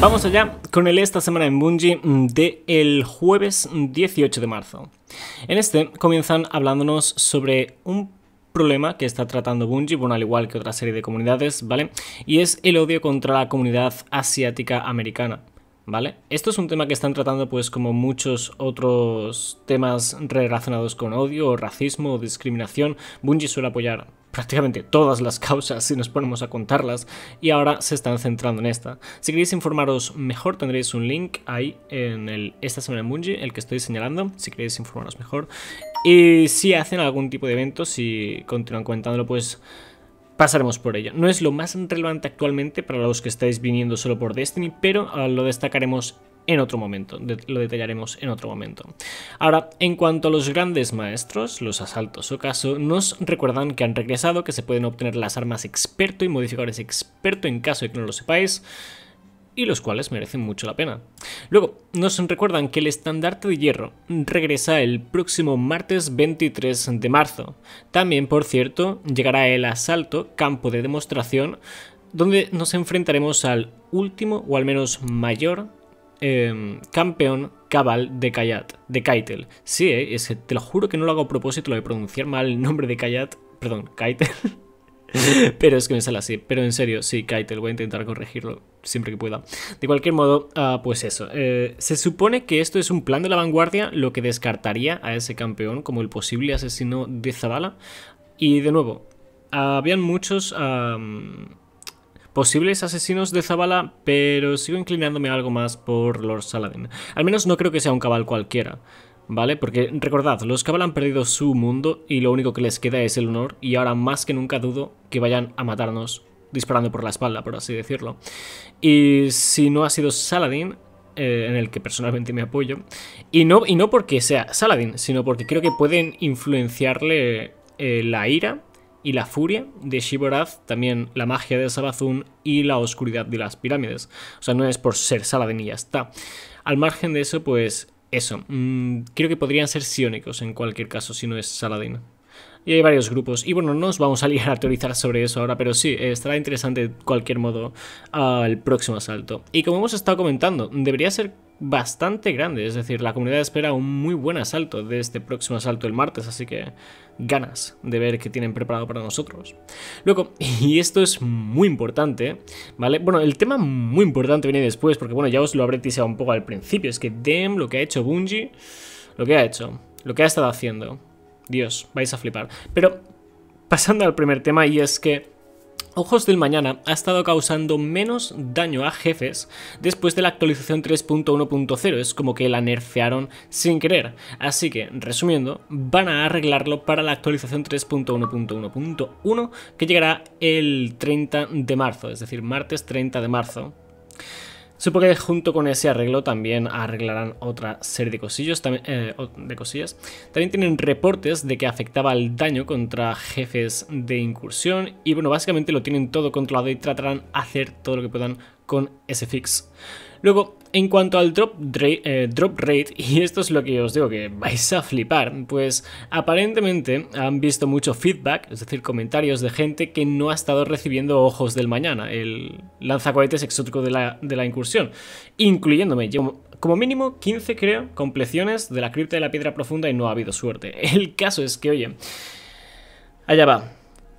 Vamos allá con el esta semana en Bungie mm, de el jueves 18 de marzo. En este comienzan hablándonos sobre un problema que está tratando Bungie, bueno, al igual que otra serie de comunidades, ¿vale? Y es el odio contra la comunidad asiática americana. ¿Vale? Esto es un tema que están tratando pues como muchos otros temas relacionados con odio, o racismo o discriminación. Bungie suele apoyar prácticamente todas las causas si nos ponemos a contarlas y ahora se están centrando en esta. Si queréis informaros mejor tendréis un link ahí en el esta semana en Bungie, el que estoy señalando, si queréis informaros mejor. Y si hacen algún tipo de evento, si continúan comentándolo, pues pasaremos por ello. No es lo más relevante actualmente para los que estáis viniendo solo por Destiny, pero ah, lo destacaremos en otro momento, lo detallaremos en otro momento. Ahora, en cuanto a los grandes maestros, los asaltos o caso, nos recuerdan que han regresado, que se pueden obtener las armas experto y modificadores experto en caso de que no lo sepáis, y los cuales merecen mucho la pena. Luego, nos recuerdan que el estandarte de hierro regresa el próximo martes 23 de marzo. También, por cierto, llegará el asalto, campo de demostración, donde nos enfrentaremos al último o al menos mayor Em, campeón cabal de Kayat, de Kaitel Sí, eh, te lo juro que no lo hago a propósito, lo de pronunciar mal el nombre de Kayat, perdón, Kaitel Pero es que me sale así. Pero en serio, sí, Kaitel voy a intentar corregirlo siempre que pueda. De cualquier modo, ah, pues eso. Eh, se supone que esto es un plan de la vanguardia, lo que descartaría a ese campeón como el posible asesino de Zabala Y de nuevo, habían muchos posibles asesinos de Zabala, pero sigo inclinándome algo más por Lord Saladin. Al menos no creo que sea un cabal cualquiera. ¿vale? Porque recordad, los Cabal han perdido su mundo y lo único que les queda es el honor y ahora más que nunca dudo que vayan a matarnos disparando por la espalda, por así decirlo. Y si no ha sido Saladin, eh, en el que personalmente me apoyo, y no, y no porque sea Saladin, sino porque creo que pueden influenciarle eh, la ira y la furia de Shiborath, también la magia de Sabazun y la oscuridad de las pirámides. O sea, no es por ser Saladin y ya está. Al margen de eso, pues eso. Mm, creo que podrían ser sionicos en cualquier caso, si no es Saladin. Y hay varios grupos. Y bueno, no nos vamos a liar a teorizar sobre eso ahora, pero sí, estará interesante de cualquier modo al próximo asalto. Y como hemos estado comentando, debería ser bastante grande, es decir, la comunidad espera un muy buen asalto de este próximo asalto el martes, así que ganas de ver qué tienen preparado para nosotros. Luego, y esto es muy importante, ¿vale? Bueno, el tema muy importante viene después, porque bueno, ya os lo habré tiseado un poco al principio, es que Dem, lo que ha hecho Bungie, lo que ha hecho, lo que ha estado haciendo, Dios, vais a flipar. Pero pasando al primer tema, y es que Ojos del Mañana ha estado causando menos daño a jefes después de la actualización 3.1.0, es como que la nerfearon sin querer. Así que, resumiendo, van a arreglarlo para la actualización 3.1.1.1 que llegará el 30 de marzo, es decir, martes 30 de marzo. Supongo que junto con ese arreglo también arreglarán otra serie de, eh, de cosillas. También tienen reportes de que afectaba el daño contra jefes de incursión y bueno, básicamente lo tienen todo controlado y tratarán hacer todo lo que puedan con ese fix. Luego, en cuanto al drop, eh, drop, rate, y esto es lo que os digo que vais a flipar, pues aparentemente han visto mucho feedback, es decir, comentarios de gente que no ha estado recibiendo Ojos del Mañana, el lanzacohetes exótico de la, incursión, incluyéndome. Yo, como mínimo 15, creo, compleciones de la cripta de la piedra profunda y no ha habido suerte. El caso es que, oye, allá va.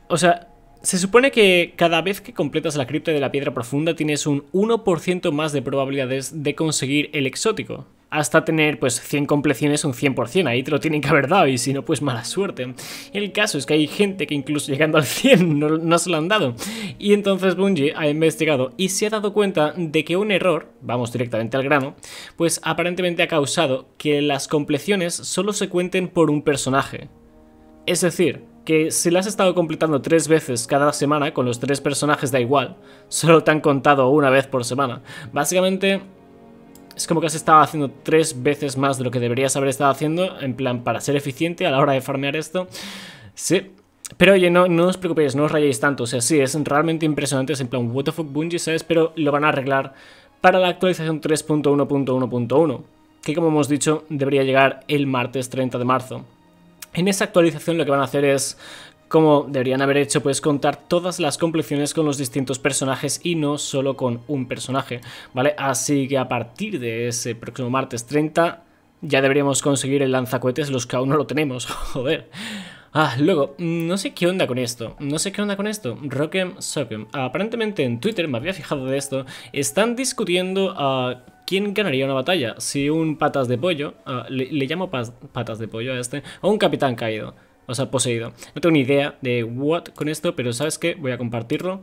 O sea, se supone que cada vez que completas la cripta de la piedra profunda tienes un 1% más de probabilidades de conseguir el exótico. Hasta tener pues 100 completiones un 100%, ahí te lo tienen que haber dado y si no pues mala suerte. El caso es que hay gente que incluso llegando al 100 no, no se lo han dado. Y entonces Bungie ha investigado y se ha dado cuenta de que un error, vamos directamente al grano, pues aparentemente ha causado que las compleciones solo se cuenten por un personaje. Es decir, que si la has estado completando tres veces cada semana con los tres personajes da igual, solo te han contado una vez por semana. Básicamente es como que has estado haciendo tres veces más de lo que deberías haber estado haciendo, en plan para ser eficiente a la hora de farmear esto. Sí, pero oye, no, os preocupéis, no os rayéis tanto. O sea, sí, es realmente impresionante. Es en plan, what the fuck, Bungie, ¿sabes? Pero lo van a arreglar para la actualización 3.1.1.1, que como hemos dicho, debería llegar el martes 30 de marzo. En esa actualización lo que van a hacer es como deberían haber hecho, pues contar todas las complexiones con los distintos personajes y no solo con un personaje, ¿vale? Así que a partir de ese próximo martes 30 ya deberíamos conseguir el lanzacohetes los que aún no lo tenemos, joder. Ah, luego, no sé qué onda con esto, no sé qué onda con esto, Rock'em Sock'em. Aparentemente en Twitter, me había fijado de esto, están discutiendo a... Ah, ¿Quién ganaría una batalla? Si un patas de pollo, ah, le, llamo patas de pollo a este, o un capitán caído, o sea, poseído. No tengo ni idea de what con esto, pero ¿sabes qué? Voy a compartirlo.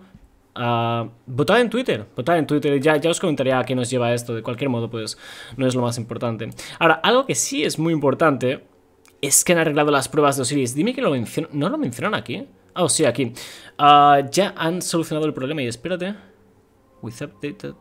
Uh, votad en Twitter, votad en Twitter, ya, ya os comentaré a qué nos lleva esto, de cualquier modo, pues no es lo más importante. Ahora, algo que sí es muy importante es que han arreglado las pruebas de Osiris. Dime que lo mencionan, ¿no lo mencionan aquí? Ah, oh, sí, aquí. Ah, ya han solucionado el problema y espérate. With update,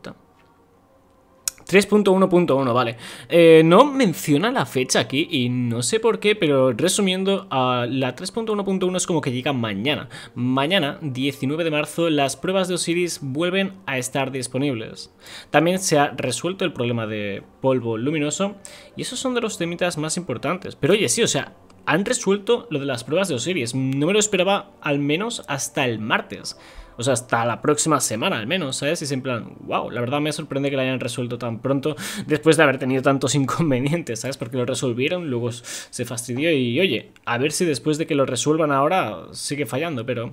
3.1.1, vale. Eh, no menciona la fecha aquí y no sé por qué, pero resumiendo, la 3.1.1 es como que llega mañana. Mañana, 19 de marzo, las pruebas de Osiris vuelven a estar disponibles. También se ha resuelto el problema de polvo luminoso y esos son de los temitas más importantes. Pero oye, sí, o sea, han resuelto lo de las pruebas de Osiris. No me lo esperaba al menos hasta el martes o sea, hasta la próxima semana al menos, ¿sabes? Y siempre, en plan, wow, la verdad me sorprende que lo hayan resuelto tan pronto después de haber tenido tantos inconvenientes, ¿sabes? Porque lo resolvieron, luego se fastidió y oye, a ver si después de que lo resuelvan ahora sigue fallando, pero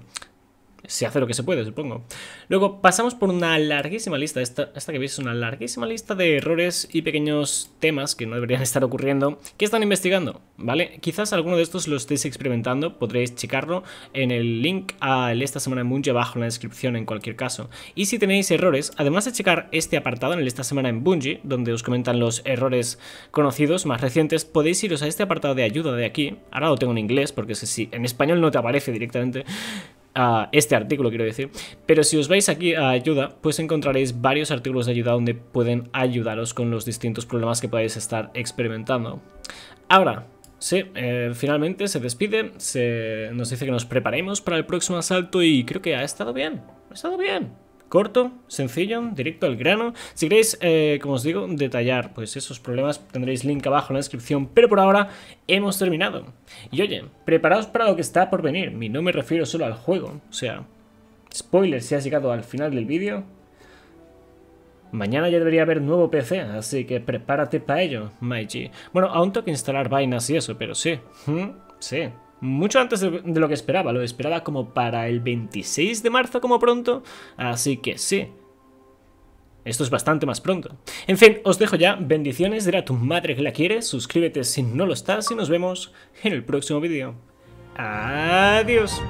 se hace lo que se puede, supongo. Luego pasamos por una larguísima lista, esta, que veis es una larguísima lista de errores y pequeños temas que no deberían estar ocurriendo, que están investigando, ¿vale? Quizás alguno de estos lo estéis experimentando, podréis checarlo en el link a esta semana en Bungie abajo en la descripción en cualquier caso. Y si tenéis errores, además de checar este apartado en el esta semana en Bungie, donde os comentan los errores conocidos más recientes, podéis iros a este apartado de ayuda de aquí, ahora lo tengo en inglés porque si en español no te aparece directamente, a este artículo, quiero decir. Pero si os vais aquí a ayuda, pues encontraréis varios artículos de ayuda donde pueden ayudaros con los distintos problemas que podáis estar experimentando. Ahora, sí, eh, finalmente se despide, se nos dice que nos preparemos para el próximo asalto y creo que ha estado bien, ha estado bien corto, sencillo, directo al grano. Si queréis, eh, como os digo, detallar pues esos problemas, tendréis link abajo en la descripción, pero por ahora hemos terminado. Y oye, preparaos para lo que está por venir, y no me refiero solo al juego, o sea, spoiler si has llegado al final del vídeo. Mañana ya debería haber nuevo PC, así que prepárate para ello, Maiji. Bueno, aún tengo que instalar vainas y eso, pero sí. Hmm, sí, mucho antes de lo que esperaba. Lo esperaba como para el 26 de marzo como pronto. Así que sí. Esto es bastante más pronto. En fin, os dejo ya. Bendiciones, de a tu madre que la quiere, Suscríbete si no lo estás y nos vemos en el próximo vídeo. Adiós.